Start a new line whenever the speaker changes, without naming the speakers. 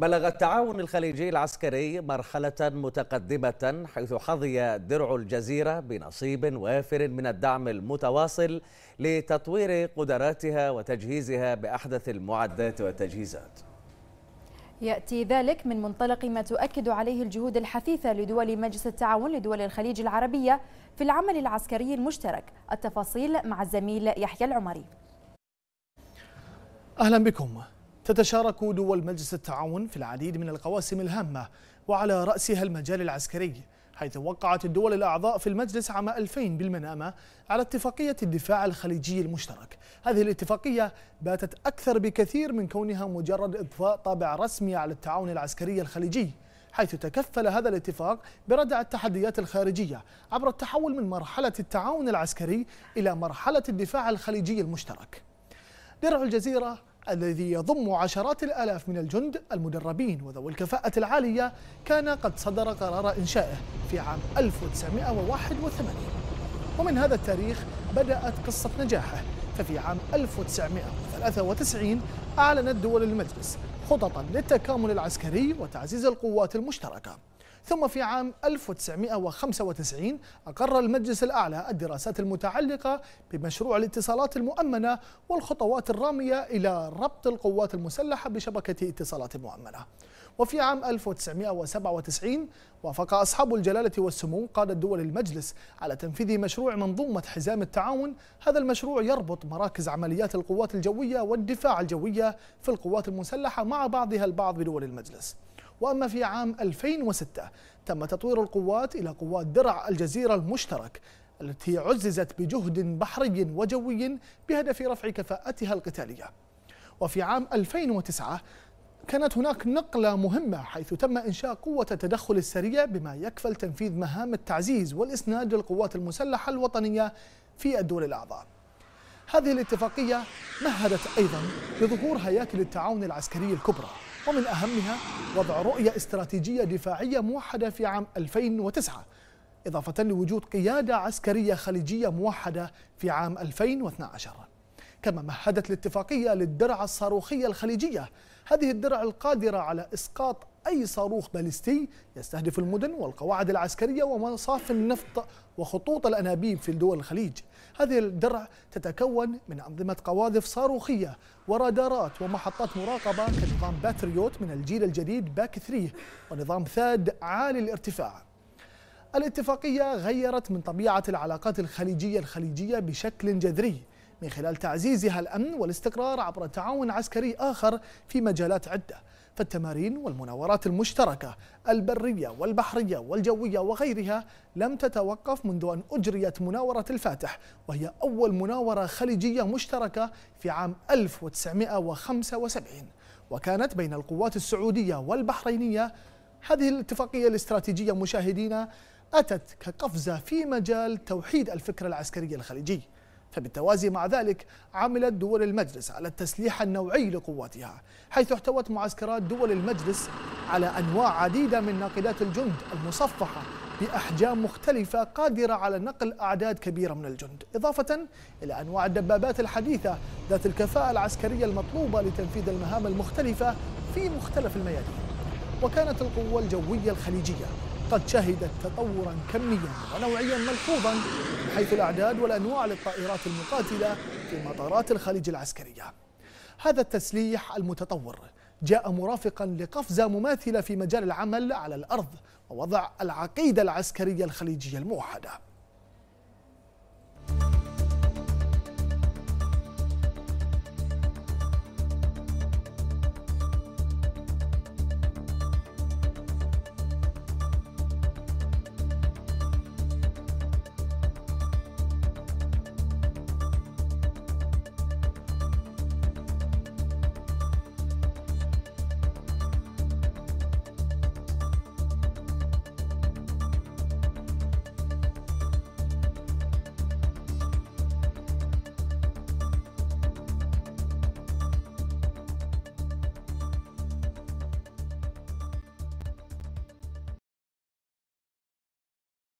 بلغ التعاون الخليجي العسكري مرحلة متقدمة حيث حظي درع الجزيرة بنصيب وافر من الدعم المتواصل لتطوير قدراتها وتجهيزها بأحدث المعدات والتجهيزات يأتي ذلك من منطلق ما تؤكد عليه الجهود الحثيثة لدول مجلس التعاون لدول الخليج العربية في العمل العسكري المشترك التفاصيل مع الزميل يحيى العمري أهلا بكم تتشارك دول مجلس التعاون في العديد من القواسم الهامة وعلى رأسها المجال العسكري حيث وقعت الدول الأعضاء في المجلس عام 2000 بالمنامة على اتفاقية الدفاع الخليجي المشترك هذه الاتفاقية باتت أكثر بكثير من كونها مجرد إضفاء طابع رسمي على التعاون العسكري الخليجي حيث تكفل هذا الاتفاق بردع التحديات الخارجية عبر التحول من مرحلة التعاون العسكري إلى مرحلة الدفاع الخليجي المشترك درع الجزيرة الذي يضم عشرات الآلاف من الجند المدربين وذوي الكفاءة العالية كان قد صدر قرار إنشائه في عام 1981 ومن هذا التاريخ بدأت قصة نجاحه ففي عام 1993 أعلنت دول المجلس خططا للتكامل العسكري وتعزيز القوات المشتركة ثم في عام 1995 أقر المجلس الأعلى الدراسات المتعلقة بمشروع الاتصالات المؤمنة والخطوات الرامية إلى ربط القوات المسلحة بشبكة اتصالات مؤمنة وفي عام 1997 وافق أصحاب الجلالة والسمو قادة دول المجلس على تنفيذ مشروع منظومة حزام التعاون هذا المشروع يربط مراكز عمليات القوات الجوية والدفاع الجوية في القوات المسلحة مع بعضها البعض بدول المجلس وأما في عام 2006 تم تطوير القوات إلى قوات درع الجزيرة المشترك التي عززت بجهد بحري وجوي بهدف رفع كفاءتها القتالية وفي عام 2009 كانت هناك نقلة مهمة حيث تم إنشاء قوة التدخل السريع بما يكفل تنفيذ مهام التعزيز والإسناد للقوات المسلحة الوطنية في الدول الأعضاء هذه الاتفاقية مهدت أيضا لظهور هياكل التعاون العسكري الكبرى ومن أهمها وضع رؤية استراتيجية دفاعية موحدة في عام 2009 إضافة لوجود قيادة عسكرية خليجية موحدة في عام 2012 كما مهدت الاتفاقية للدرع الصاروخية الخليجية هذه الدرع القادرة على إسقاط أي صاروخ باليستي يستهدف المدن والقواعد العسكرية ومصافي النفط وخطوط الأنابيب في دول الخليج هذه الدرع تتكون من أنظمة قواذف صاروخية ورادارات ومحطات مراقبة كنظام باتريوت من الجيل الجديد باك 3 ونظام ثاد عالي الارتفاع الاتفاقية غيرت من طبيعة العلاقات الخليجية الخليجية بشكل جذري من خلال تعزيزها الأمن والاستقرار عبر تعاون عسكري آخر في مجالات عدة فالتمارين والمناورات المشتركة البرية والبحرية والجوية وغيرها لم تتوقف منذ أن أجريت مناورة الفاتح وهي أول مناورة خليجية مشتركة في عام 1975 وكانت بين القوات السعودية والبحرينية هذه الاتفاقية الاستراتيجية مشاهدينا أتت كقفزة في مجال توحيد الفكر العسكري الخليجي فبالتوازي مع ذلك عملت دول المجلس على التسليح النوعي لقواتها حيث احتوت معسكرات دول المجلس على أنواع عديدة من ناقلات الجند المصفحة بأحجام مختلفة قادرة على نقل أعداد كبيرة من الجند إضافة إلى أنواع الدبابات الحديثة ذات الكفاءة العسكرية المطلوبة لتنفيذ المهام المختلفة في مختلف الميادين وكانت القوة الجوية الخليجية قد شهدت تطورا كميا ونوعيا ملحوظا حيث الأعداد والأنواع للطائرات المقاتلة في مطارات الخليج العسكرية هذا التسليح المتطور جاء مرافقا لقفزة مماثلة في مجال العمل على الأرض ووضع العقيدة العسكرية الخليجية الموحدة